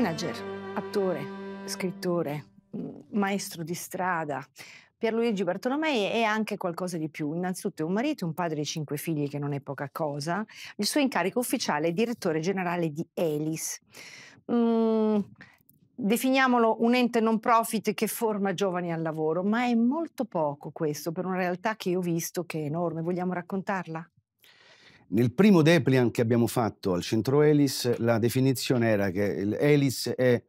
Manager, attore, scrittore, mm, maestro di strada. Pierluigi Bartolomei è anche qualcosa di più. Innanzitutto è un marito, un padre di cinque figli, che non è poca cosa. Il suo incarico ufficiale è direttore generale di Elis. Mm, definiamolo un ente non profit che forma giovani al lavoro, ma è molto poco questo per una realtà che io ho visto che è enorme. Vogliamo raccontarla? Nel primo Deplian che abbiamo fatto al centro ELIS, la definizione era che l'ELIS è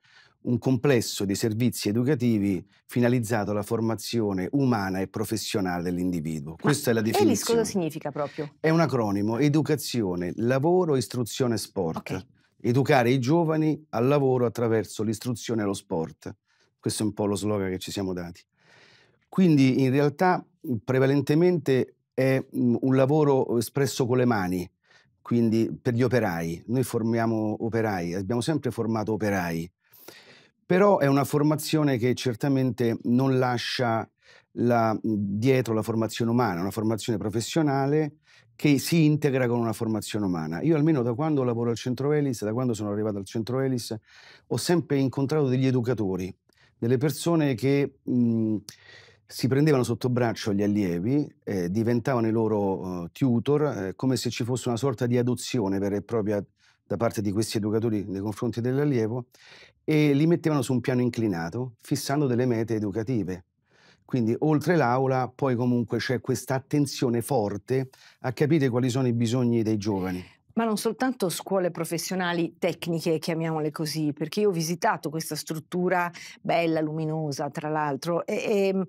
un complesso di servizi educativi finalizzato alla formazione umana e professionale dell'individuo. Questa Ma è la definizione. ELIS cosa significa proprio? È un acronimo, educazione, lavoro, istruzione, sport. Okay. Educare i giovani al lavoro attraverso l'istruzione e lo sport. Questo è un po' lo slogan che ci siamo dati. Quindi in realtà prevalentemente è mhmm, un lavoro espresso con le mani, quindi per gli operai. Noi formiamo operai, abbiamo sempre formato operai, però è una formazione che certamente non lascia la, mhmm, dietro la formazione umana, una formazione professionale che si integra con una formazione umana. Io almeno da quando lavoro al centro Elis, da quando sono arrivato al centro Elis, ho sempre incontrato degli educatori, delle persone che... Mh, mhmm, si prendevano sotto braccio gli allievi, eh, diventavano i loro uh, tutor, eh, come se ci fosse una sorta di adozione vera e propria da parte di questi educatori nei confronti dell'allievo, e li mettevano su un piano inclinato, fissando delle mete educative. Quindi oltre l'aula poi comunque c'è questa attenzione forte a capire quali sono i bisogni dei giovani. Ma non soltanto scuole professionali tecniche, chiamiamole così, perché io ho visitato questa struttura bella, luminosa, tra l'altro, e, e, ehm,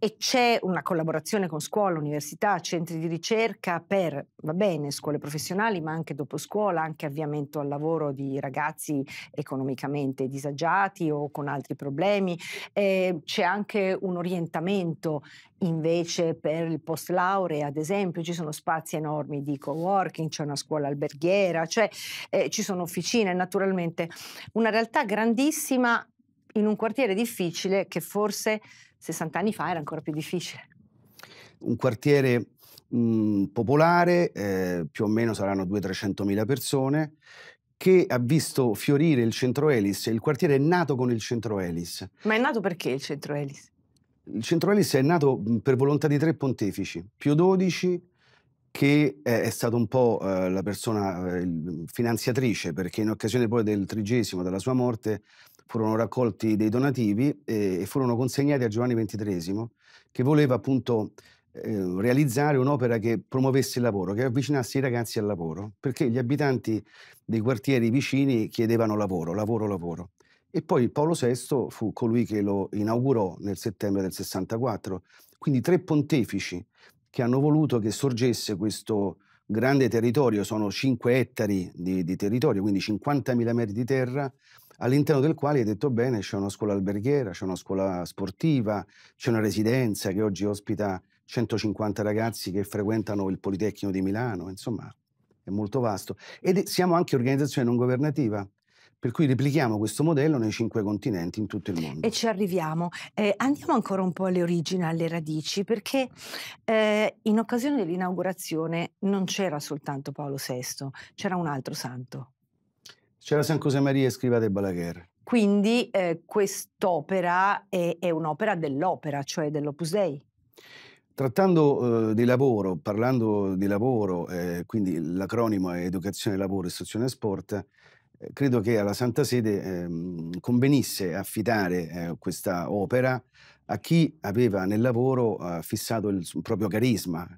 e c'è una collaborazione con scuola, università, centri di ricerca per, va bene, scuole professionali, ma anche dopo scuola, anche avviamento al lavoro di ragazzi economicamente disagiati o con altri problemi. Eh, c'è anche un orientamento invece per il post laurea, ad esempio, ci sono spazi enormi di co-working, c'è una scuola alberghiera, cioè eh, ci sono officine, naturalmente una realtà grandissima in un quartiere difficile che forse 60 anni fa era ancora più difficile. Un quartiere mh, mhmm, popolare, eh, più o meno saranno 200-300 mila persone, che ha visto fiorire il centro Elis. Il quartiere è nato con il centro Elis. Ma è nato perché il centro Elis? Il centro Elis è nato mhmm, per volontà di tre pontefici, Pio XII, che è, stata un po' eh, la persona eh, mhmm, finanziatrice, perché in occasione poi del trigesimo, della sua morte, furono raccolti dei donativi e, furono consegnati a Giovanni XXIII, che voleva appunto eh, realizzare un'opera che promuovesse il lavoro, che avvicinasse i ragazzi al lavoro, perché gli abitanti dei quartieri vicini chiedevano lavoro, lavoro, lavoro. E poi Paolo VI fu colui che lo inaugurò nel settembre del 64. Quindi tre pontefici che hanno voluto che sorgesse questo grande territorio, sono 5 ettari di, di territorio, quindi 50.000 metri di terra, all'interno del quale hai detto bene c'è una scuola alberghiera, c'è una scuola sportiva, c'è una residenza che oggi ospita 150 ragazzi che frequentano il Politecnico di Milano, insomma è molto vasto. Ed siamo anche organizzazione non governativa, per cui replichiamo questo modello nei cinque continenti, in tutto il mondo. E ci arriviamo. Eh, andiamo ancora un po' alle origini, alle radici, perché eh, in occasione dell'inaugurazione non c'era soltanto Paolo VI, c'era un altro santo. C'era San Josemaria Scrivate e Balaguer. Quindi eh, quest'opera è, è un'opera dell'opera, cioè dell'Opus Dei. Trattando eh, di lavoro, parlando di lavoro, eh, quindi l'acronimo è Educazione, Lavoro, Istruzione e Sport, eh, credo che alla Santa Sede ehm, convenisse affidare eh, questa opera a chi aveva nel lavoro eh, fissato il proprio carisma,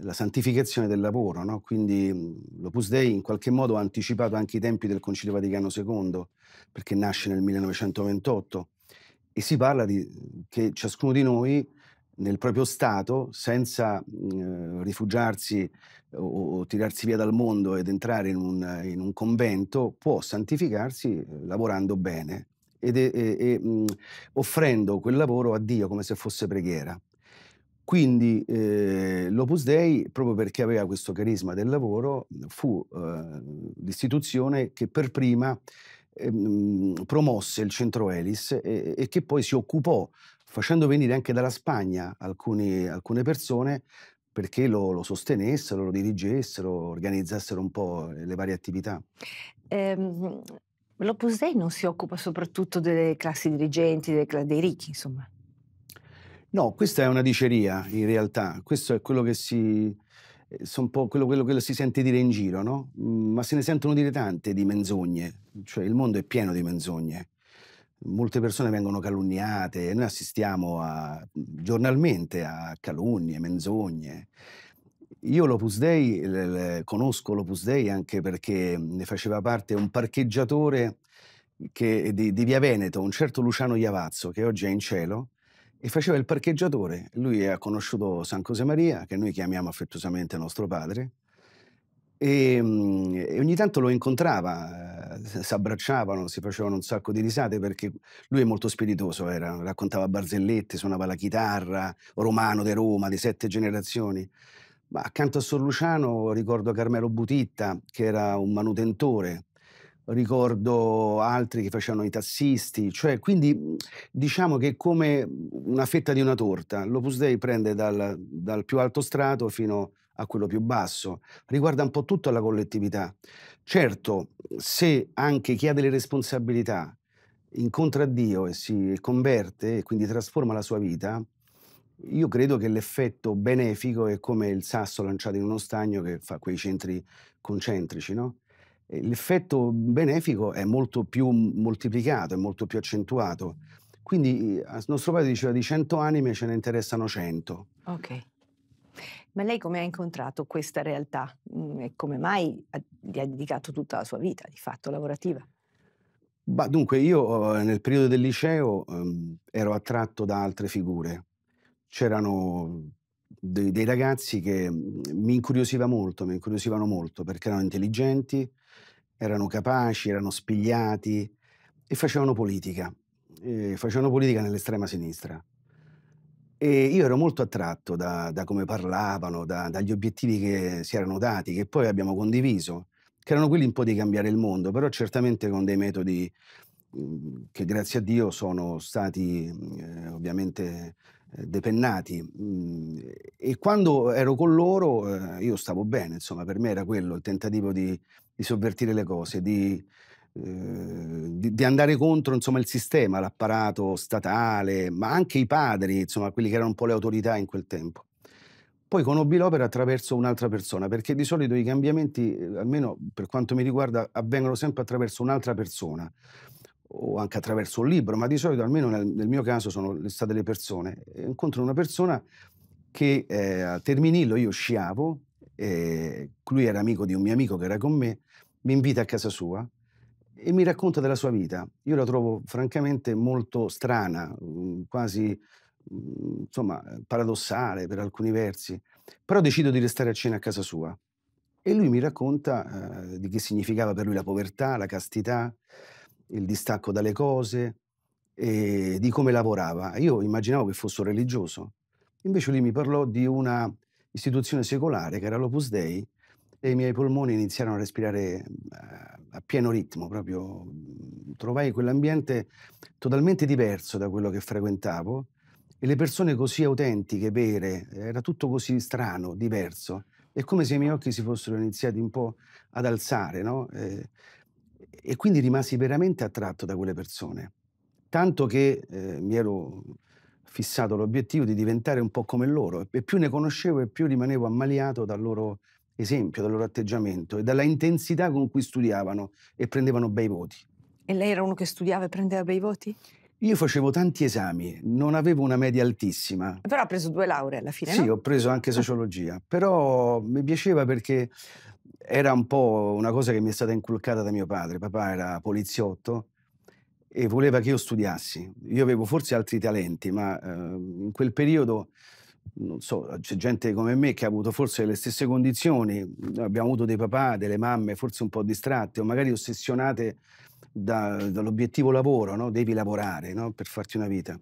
la santificazione del lavoro, no? quindi mhmm, l'Opus Dei in qualche modo ha anticipato anche i tempi del Concilio Vaticano II, perché nasce nel 1928 e si parla di, mhmm, che ciascuno di noi nel proprio Stato, senza eh, rifugiarsi o, o, tirarsi via dal mondo ed entrare in un, in un convento, può santificarsi eh, lavorando bene ed, e, e, mh, offrendo quel lavoro a Dio come se fosse preghiera. Quindi eh, l'Opus Dei, proprio perché aveva questo carisma del lavoro, fu eh, l'istituzione che per prima ehm, promosse il centro Elis e, e, che poi si occupò, facendo venire anche dalla Spagna alcuni, alcune persone perché lo, lo, sostenessero, lo dirigessero, organizzassero un po' le varie attività. Ehm, L'Opus Dei non si occupa soprattutto delle classi dirigenti, dei, dei ricchi, insomma. No, questa è una diceria in realtà, questo è quello che si, eh, quello, quello, quello si sente dire in giro, no? Mm, ma se ne sentono dire tante di menzogne, cioè il mondo è pieno di menzogne. Molte persone vengono calunniate, noi assistiamo a, giornalmente a calunnie, menzogne. Io l'Opus Dei, le, le, conosco l'Opus Dei anche perché ne faceva parte un parcheggiatore che, di, di, Via Veneto, un certo Luciano Iavazzo, che oggi è in cielo, e faceva il parcheggiatore. Lui ha conosciuto San José Maria, che noi chiamiamo affettuosamente nostro padre, e, mm, e ogni tanto lo incontrava, eh, si abbracciavano, si facevano un sacco di risate perché lui è molto spiritoso, era, raccontava barzellette, suonava la chitarra, romano di Roma, di sette generazioni. Ma accanto a Sor Luciano ricordo Carmelo Butitta, che era un manutentore, ricordo altri che facevano i tassisti, cioè quindi mhmm, diciamo che è come mhmm, una fetta di una torta, l'Opus Dei prende dal, dal, più alto strato fino a quello più basso, riguarda un po' tutta la collettività. Certo, se anche chi ha delle responsabilità incontra Dio e si converte e quindi trasforma la sua vita, io credo che l'effetto benefico è come il sasso lanciato in uno stagno che fa quei centri concentrici, no? l'effetto benefico è molto più moltiplicato, è molto più accentuato. Quindi eh, il nostro padre diceva di 100 anime ce ne interessano 100. Ok. Ma lei come ha incontrato questa realtà mm, e come mai gli ha dedicato tutta la sua vita, di fatto, lavorativa? Bah, dunque, io eh, nel periodo del liceo ehm, ero attratto da altre figure. C'erano dei, dei, ragazzi che mm, mi incuriosiva molto, mi incuriosivano molto perché erano intelligenti, erano capaci, erano spigliati e facevano politica, e facevano politica nell'estrema sinistra. E io ero molto attratto da, da come parlavano, da, dagli obiettivi che si erano dati, che poi abbiamo condiviso, che erano quelli un po' di cambiare il mondo, però certamente con dei metodi mhmm, che grazie a Dio sono stati eh, ovviamente eh, depennati mhmm, e quando ero con loro eh, io stavo bene, insomma per me era quello il tentativo di, di sovvertire le cose, di, ehm, di, di, andare contro insomma, il sistema, l'apparato statale, ma anche i padri, insomma, quelli che erano un po' le autorità in quel tempo. Poi conobbi l'opera attraverso un'altra persona, perché di solito i cambiamenti, eh, almeno per quanto mi riguarda, avvengono sempre attraverso un'altra persona o anche attraverso un libro, ma di solito, almeno nel, nel mio caso, sono state le persone. Incontro una persona che eh, a Terminillo io sciavo, eh, lui era amico di un mio amico che era con me, mi invita a casa sua e mi racconta della sua vita. Io la trovo francamente molto strana, mhmm, quasi mhmm, insomma, eh, paradossale per alcuni versi, però decido di restare a cena a casa sua. E lui mi racconta eh, di che significava per lui la povertà, la castità, il distacco dalle cose, e di come lavorava. Io immaginavo che fosse religioso, invece lui mi parlò di una istituzione secolare che era l'Opus Dei e i miei polmoni iniziarono a respirare eh, a pieno ritmo, proprio mm, trovai quell'ambiente totalmente diverso da quello che frequentavo e le persone così autentiche, vere, era tutto così strano, diverso, è come se i miei occhi si fossero iniziati un po' ad alzare, no? E, eh, e quindi rimasi veramente attratto da quelle persone, tanto che eh, mi ero fissato l'obiettivo di diventare un po' come loro e più ne conoscevo e più rimanevo ammaliato dal loro esempio, dal loro atteggiamento e dalla intensità con cui studiavano e prendevano bei voti. E lei era uno che studiava e prendeva bei voti? Io facevo tanti esami, non avevo una media altissima. Però ha preso due lauree alla fine? Sì, no? ho preso anche sociologia, però mi piaceva perché era un po' una cosa che mi è stata inculcata da mio padre. Papà era poliziotto e voleva che io studiassi. Io avevo forse altri talenti, ma eh, in quel periodo, non so, c'è gente come me che ha avuto forse le stesse condizioni, abbiamo avuto dei papà, delle mamme forse un po' distratte o magari ossessionate da, dall'obiettivo lavoro, no? devi lavorare no? per farti una vita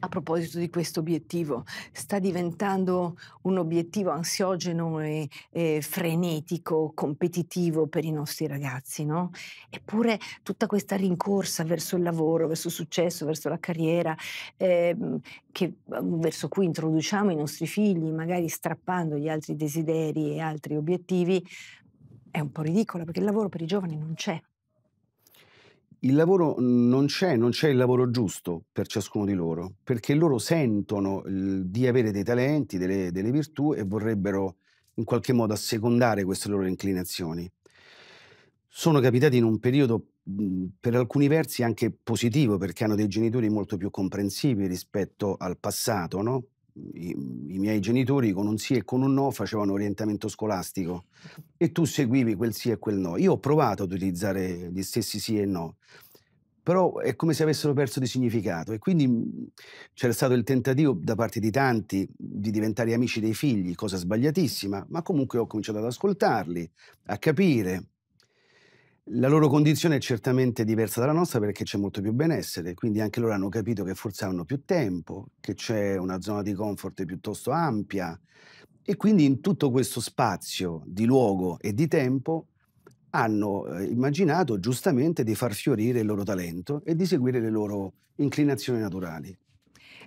a proposito di questo obiettivo, sta diventando un obiettivo ansiogeno e, e frenetico, competitivo per i nostri ragazzi, no? Eppure tutta questa rincorsa verso il lavoro, verso il successo, verso la carriera, eh, che, mm, verso cui introduciamo i nostri figli, magari strappando gli altri desideri e altri obiettivi, è un po' ridicola perché il lavoro per i giovani non c'è il lavoro non c'è, non c'è il lavoro giusto per ciascuno di loro, perché loro sentono ehm, di avere dei talenti, delle, delle virtù e vorrebbero in qualche modo assecondare queste loro inclinazioni. Sono capitati in un periodo mhmm, per alcuni versi anche positivo, perché hanno dei genitori molto più comprensivi rispetto al passato, no? i, i, miei genitori con un sì e con un no facevano orientamento scolastico e tu seguivi quel sì e quel no. Io ho provato ad utilizzare gli stessi sì e no, però è come se avessero perso di significato e quindi mm, c'era stato il tentativo da parte di tanti di diventare amici dei figli, cosa sbagliatissima, ma comunque ho cominciato ad ascoltarli, a capire la loro condizione è certamente diversa dalla nostra perché c'è molto più benessere, quindi anche loro hanno capito che forse hanno più tempo, che c'è una zona di comfort piuttosto ampia e quindi in tutto questo spazio di luogo e di tempo hanno eh, immaginato giustamente di far fiorire il loro talento e di seguire le loro inclinazioni naturali.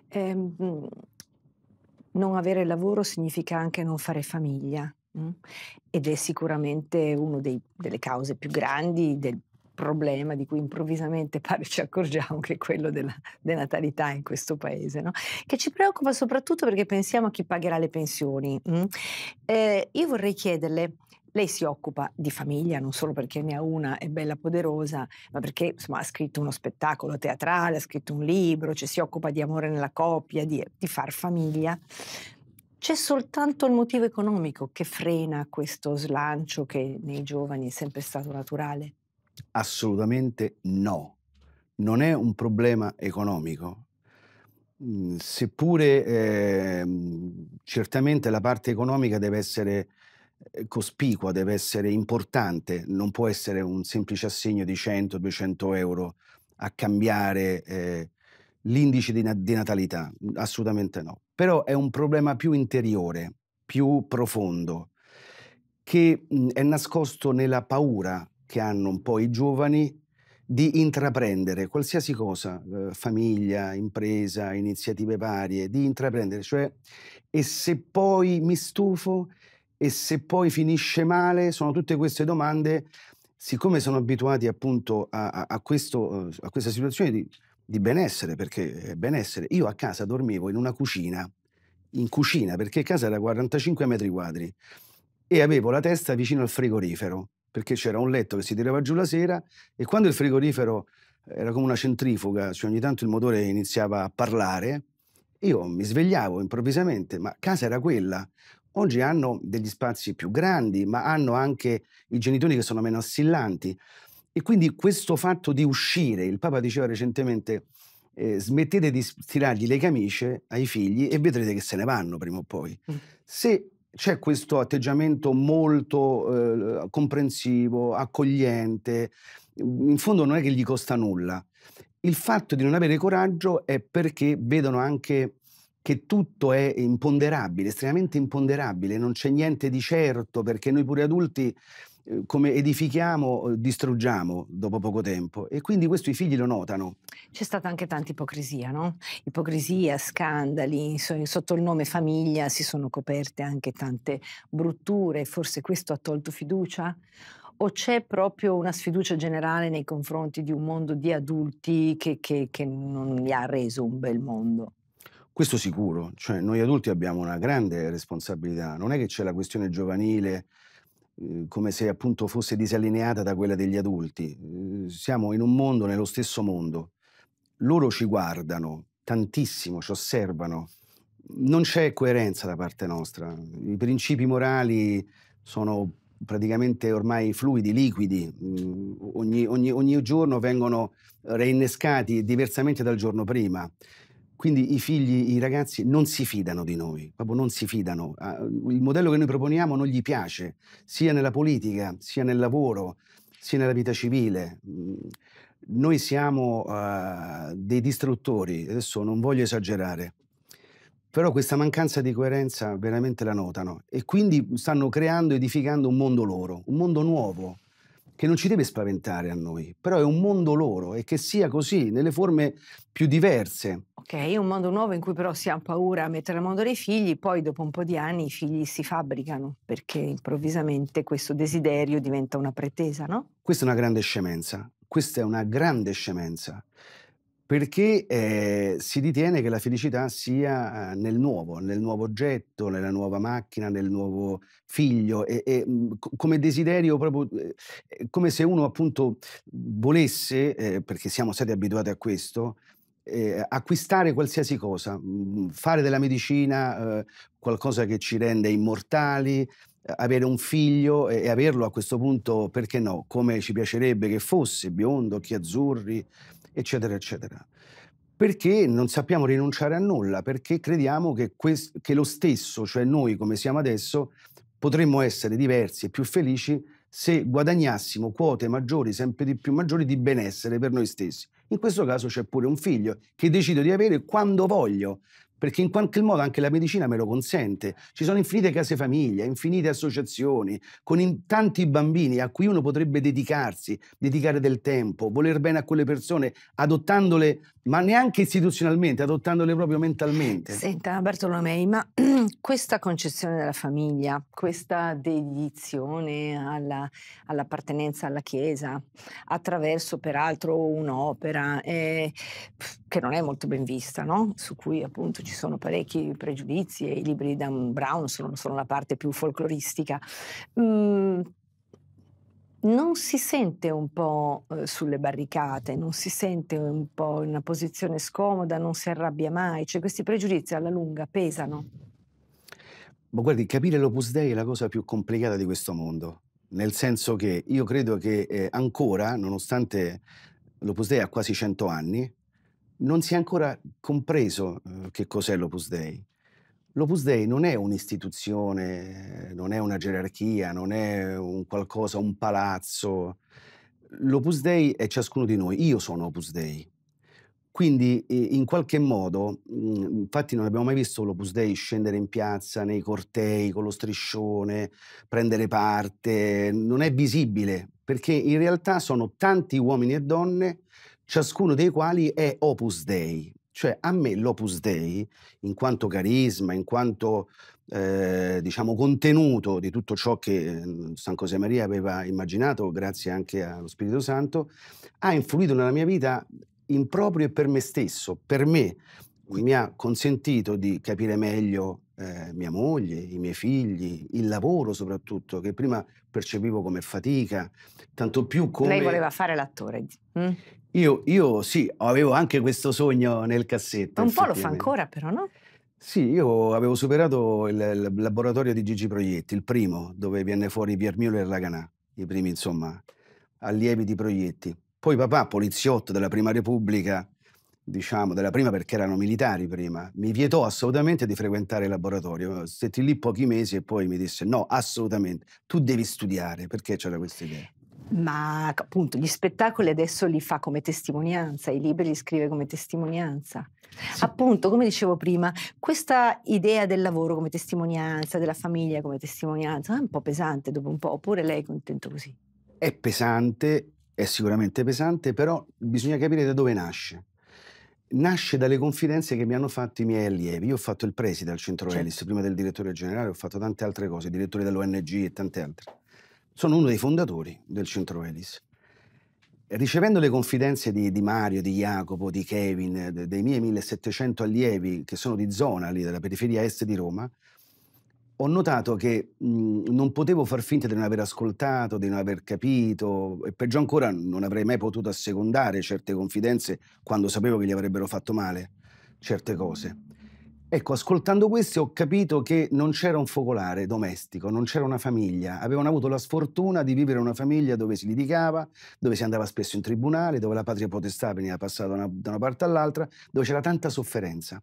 Eh, non avere lavoro significa anche non fare famiglia. Mm. Ed è sicuramente una delle cause più grandi del problema di cui improvvisamente pare ci accorgiamo che è quello della denatalità in questo paese, no? che ci preoccupa soprattutto perché pensiamo a chi pagherà le pensioni. Mm? Eh, io vorrei chiederle, lei si occupa di famiglia non solo perché ne ha una è bella poderosa, ma perché insomma, ha scritto uno spettacolo teatrale, ha scritto un libro, cioè si occupa di amore nella coppia, di, di far famiglia. C'è soltanto il motivo economico che frena questo slancio che nei giovani è sempre stato naturale? Assolutamente no. Non è un problema economico. Mhmm, seppure eh, certamente la parte economica deve essere eh, cospicua, deve essere importante, non può essere un semplice assegno di 100-200 euro a cambiare eh, l'indice di, na- di natalità, mhmm, assolutamente no però è un problema più interiore, più profondo, che mhmm, è nascosto nella paura che hanno un po' i giovani di intraprendere qualsiasi cosa, eh, famiglia, impresa, iniziative varie, di intraprendere, cioè e se poi mi stufo e se poi finisce male, sono tutte queste domande, siccome sono abituati appunto a, a, a, questo, uhm, a questa situazione di di benessere, perché eh, benessere. Io a casa dormivo in una cucina, in cucina, perché casa era 45 metri quadri e avevo la testa vicino al frigorifero, perché c'era un letto che si tirava giù la sera e quando il frigorifero era come una centrifuga, cioè ogni tanto il motore iniziava a parlare, io mi svegliavo improvvisamente, ma casa era quella. Oggi hanno degli spazi più grandi, ma hanno anche i genitori che sono meno assillanti. E quindi questo fatto di uscire, il Papa diceva recentemente, eh, smettete di stirargli le camicie ai figli e vedrete che se ne vanno prima o poi. Mm. Se c'è questo atteggiamento molto eh, comprensivo, accogliente, in fondo non è che gli costa nulla. Il fatto di non avere coraggio è perché vedono anche che tutto è imponderabile, estremamente imponderabile, non c'è niente di certo, perché noi pure adulti Uhm, come edifichiamo, uhm, distruggiamo dopo poco tempo e quindi questo i figli lo notano. C'è stata anche tanta ipocrisia, no? Ipocrisia, scandali, sotto il nome famiglia si sono coperte anche tante brutture, forse questo ha tolto fiducia? o c'è proprio una sfiducia generale nei confronti di un mondo di adulti che, che, che non gli ha reso un bel mondo? Questo sicuro, cioè noi adulti abbiamo una grande responsabilità, non è che c'è la questione giovanile Uhm, come se appunto fosse disallineata da quella degli adulti. Uhm, siamo in un mondo, nello stesso mondo. Loro ci guardano tantissimo, ci osservano. Non c'è coerenza da parte nostra. I principi morali sono praticamente ormai fluidi, liquidi. Uhm, ogni, ogni, ogni giorno vengono reinnescati diversamente dal giorno prima. Quindi i figli, i ragazzi non si fidano di noi, proprio non si fidano. Il modello che noi proponiamo non gli piace, sia nella politica, sia nel lavoro, sia nella vita civile. Mm, noi siamo uh, dei distruttori, adesso non voglio esagerare, però questa mancanza di coerenza veramente la notano e quindi stanno creando, edificando un mondo loro, un mondo nuovo che non ci deve spaventare a noi, però è un mondo loro e che sia così nelle forme più diverse. Ok, un mondo nuovo in cui però si ha paura a mettere al mondo dei figli, poi dopo un po' di anni i figli si fabbricano perché improvvisamente questo desiderio diventa una pretesa, no? Questa è una grande scemenza, questa è una grande scemenza, perché eh, si ritiene che la felicità sia eh, nel nuovo, nel nuovo oggetto, nella nuova macchina, nel nuovo figlio, e, e mm, come desiderio proprio, eh, come se uno appunto volesse, eh, perché siamo stati abituati a questo, eh, acquistare qualsiasi cosa, mhmm, fare della medicina eh, qualcosa che ci rende immortali, ehm, avere un figlio e, e, averlo a questo punto, perché no, come ci piacerebbe che fosse, biondo, occhi azzurri, eccetera, eccetera. Perché non sappiamo rinunciare a nulla, perché crediamo che, quest- che lo stesso, cioè noi come siamo adesso, potremmo essere diversi e più felici se guadagnassimo quote maggiori, sempre di più maggiori, di benessere per noi stessi. In questo caso c'è pure un figlio che decido di avere quando voglio, perché in qualche modo anche la medicina me lo consente. Ci sono infinite case famiglia, infinite associazioni, con in tanti bambini a cui uno potrebbe dedicarsi, dedicare del tempo, voler bene a quelle persone, adottandole ma neanche istituzionalmente, adottandole proprio mentalmente. Senta Bartolomei, ma questa concezione della famiglia, questa dedizione all'appartenenza alla, all alla Chiesa, attraverso peraltro un'opera eh, che non è molto ben vista, no? su cui appunto ci sono parecchi pregiudizi e i libri di Dan Brown sono, sono la parte più folcloristica, mm, non si sente un po' uhm, sulle barricate, non si sente un po' in una posizione scomoda, non si arrabbia mai, cioè questi pregiudizi alla lunga pesano. Ma guardi, capire l'Opus Dei è la cosa più complicata di questo mondo, nel senso che io credo che ehm, ancora, nonostante l'Opus Dei ha quasi 100 anni, non si è ancora compreso uhm, che cos'è l'Opus Dei. L'Opus Dei non è un'istituzione, non è una gerarchia, non è un qualcosa, un palazzo. L'Opus Dei è ciascuno di noi, io sono Opus Dei. Quindi in qualche modo, mhmm, infatti non abbiamo mai visto l'Opus Dei scendere in piazza nei cortei con lo striscione, prendere parte, non è visibile, perché in realtà sono tanti uomini e donne, ciascuno dei quali è Opus Dei, cioè a me l'Opus Dei, in quanto carisma, in quanto eh, diciamo, contenuto di tutto ciò che ehm, San José Maria aveva immaginato, grazie anche allo Spirito Santo, ha influito nella mia vita in proprio e per me stesso, per me. Mi ha consentito di capire meglio eh, mia moglie, i miei figli, il lavoro soprattutto, che prima percepivo come fatica, tanto più come... Lei voleva fare l'attore. Mm? Io, io sì, avevo anche questo sogno nel cassetto. Un po' lo fa ancora però, no? Sì, io avevo superato il, il, laboratorio di Gigi Proietti, il primo, dove venne fuori Piermiolo e Raganà, i primi, insomma, allievi di Proietti. Poi papà, poliziotto della Prima Repubblica, diciamo, della prima perché erano militari prima, mi vietò assolutamente di frequentare il laboratorio. Stetti lì pochi mesi e poi mi disse no, assolutamente, tu devi studiare, perché c'era questa idea ma appunto gli spettacoli adesso li fa come testimonianza, i libri li scrive come testimonianza. Sì. Appunto, come dicevo prima, questa idea del lavoro come testimonianza, della famiglia come testimonianza, è un po' pesante dopo un po', oppure lei è contento così? È pesante, è sicuramente pesante, però bisogna capire da dove nasce. Nasce dalle confidenze che mi hanno fatto i miei allievi. Io ho fatto il preside al centro certo. prima del direttore generale, ho fatto tante altre cose, direttore dell'ONG e tante altre sono uno dei fondatori del centro Elis. Ricevendo le confidenze di, di Mario, di Jacopo, di Kevin, eh, de, dei miei 1700 allievi che sono di zona lì, della periferia est di Roma, ho notato che mh, non potevo far finta di non aver ascoltato, di non aver capito e peggio ancora non avrei mai potuto assecondare certe confidenze quando sapevo che gli avrebbero fatto male certe cose. Ecco, ascoltando questo ho capito che non c'era un focolare domestico, non c'era una famiglia. Avevano avuto la sfortuna di vivere in una famiglia dove si litigava, dove si andava spesso in tribunale, dove la patria potestà veniva passata da una, da una parte all'altra, dove c'era tanta sofferenza.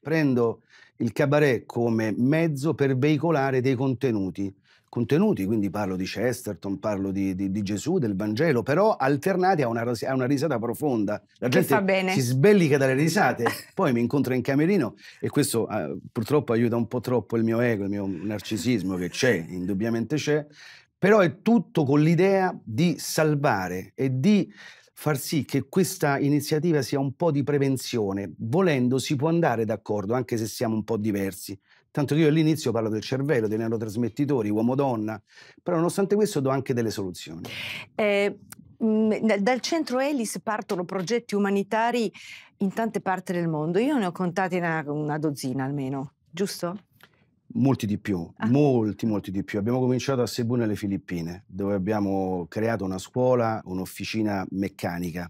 Prendo il cabaret come mezzo per veicolare dei contenuti contenuti, quindi parlo di Chesterton, parlo di, di, di Gesù, del Vangelo, però alternati a una, a una risata profonda. La che gente si sbellica dalle risate, poi mi incontra in camerino e questo eh, purtroppo aiuta un po' troppo il mio ego, il mio narcisismo che c'è, indubbiamente c'è, però è tutto con l'idea di salvare e di far sì che questa iniziativa sia un po' di prevenzione. Volendo si può andare d'accordo, anche se siamo un po' diversi. Tanto che io all'inizio parlo del cervello, dei neurotrasmettitori, uomo-donna, però nonostante questo do anche delle soluzioni. Eh, mm, dal centro ELIS partono progetti umanitari in tante parti del mondo. Io ne ho contati una, una dozzina almeno, giusto? Molti di più, ah. molti, molti di più. Abbiamo cominciato a Cebu nelle Filippine, dove abbiamo creato una scuola, un'officina meccanica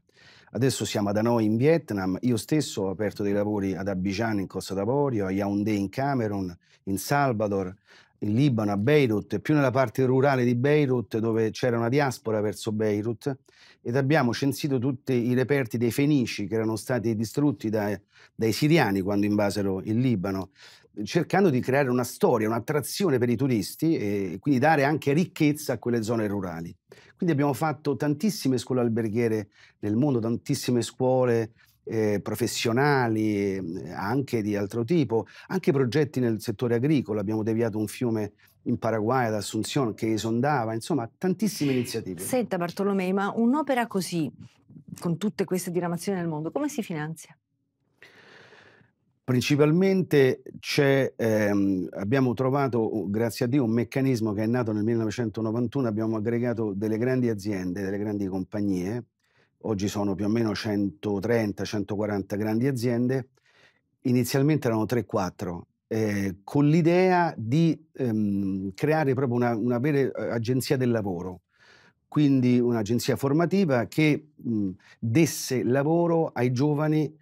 Adesso siamo da noi in Vietnam, io stesso ho aperto dei lavori ad Abidjan in Costa d'Avorio, a Yaoundé in Camerun, in Salvador, in Libano, a Beirut, più nella parte rurale di Beirut dove c'era una diaspora verso Beirut ed abbiamo censito tutti i reperti dei fenici che erano stati distrutti da, dai siriani quando invasero il Libano cercando di creare una storia, un'attrazione per i turisti e quindi dare anche ricchezza a quelle zone rurali. Quindi abbiamo fatto tantissime scuole alberghiere nel mondo, tantissime scuole eh, professionali, eh, anche di altro tipo, anche progetti nel settore agricolo. Abbiamo deviato un fiume in Paraguay, ad Assunzione, che esondava, insomma, tantissime iniziative. Senta Bartolomei, ma un'opera così, con tutte queste diramazioni nel mondo, come si finanzia? Principalmente ehm, abbiamo trovato, grazie a Dio, un meccanismo che è nato nel 1991, abbiamo aggregato delle grandi aziende, delle grandi compagnie, oggi sono più o meno 130-140 grandi aziende, inizialmente erano 3-4, eh, con l'idea di ehm, creare proprio una, una vera eh, agenzia del lavoro quindi un'agenzia formativa che mh, mhmm, desse lavoro ai giovani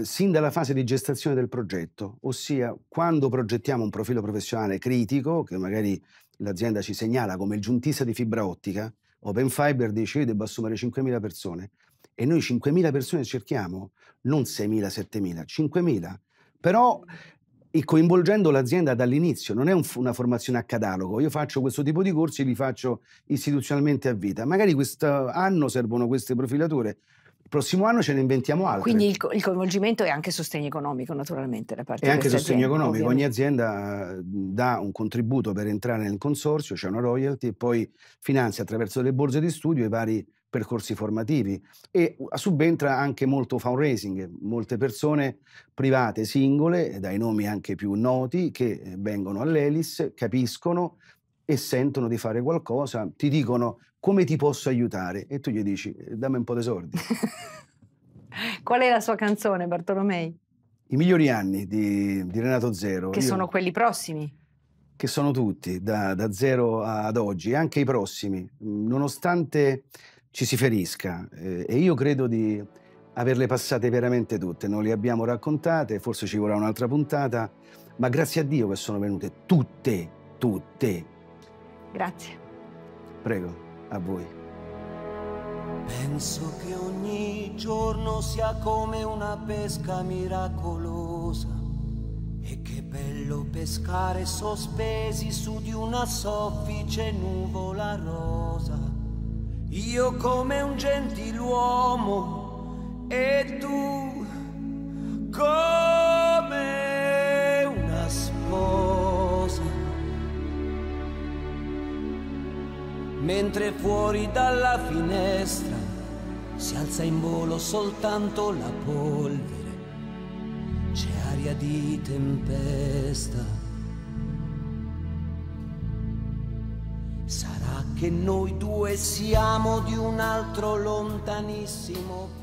sin dalla fase di gestazione del progetto, ossia quando progettiamo un profilo professionale critico, che magari l'azienda ci segnala come il giuntista di fibra ottica, Open Fiber dice io devo assumere 5.000 persone e noi 5.000 persone cerchiamo, non 6.000, 7.000, 5.000, però coinvolgendo l'azienda dall'inizio, non è un, una formazione a catalogo, io faccio questo tipo di corsi, e li faccio istituzionalmente a vita, magari quest'anno servono queste profilature, prossimo anno ce ne inventiamo altri. Quindi il, il coinvolgimento è anche sostegno economico, naturalmente, da parte È anche sostegno aziende, economico. Ovviamente. Ogni azienda dà un contributo per entrare nel consorzio, c'è cioè una royalty, e poi finanzia attraverso le borse di studio i vari percorsi formativi e subentra anche molto fundraising, molte persone private singole, dai nomi anche più noti, che eh, vengono all'Elis, capiscono e sentono di fare qualcosa, ti dicono come ti posso aiutare e tu gli dici eh, dammi un po' di soldi. Qual è la sua canzone Bartolomei? I migliori anni di, di Renato Zero. Che Io, sono quelli prossimi? Che sono tutti, da, da zero ad oggi, anche i prossimi, mm, nonostante ci si ferisca. Eh, e io credo di averle passate veramente tutte, non le abbiamo raccontate, forse ci vorrà un'altra puntata, ma grazie a Dio che sono venute tutte, tutte, Grazie. Prego, a voi. Penso che ogni giorno sia come una pesca miracolosa e che bello pescare sospesi su di una soffice nuvola rosa. Io come un gentiluomo e tu come mentre fuori dalla finestra si alza in volo soltanto la polvere, c'è aria di tempesta. Sarà che noi due siamo di un altro lontanissimo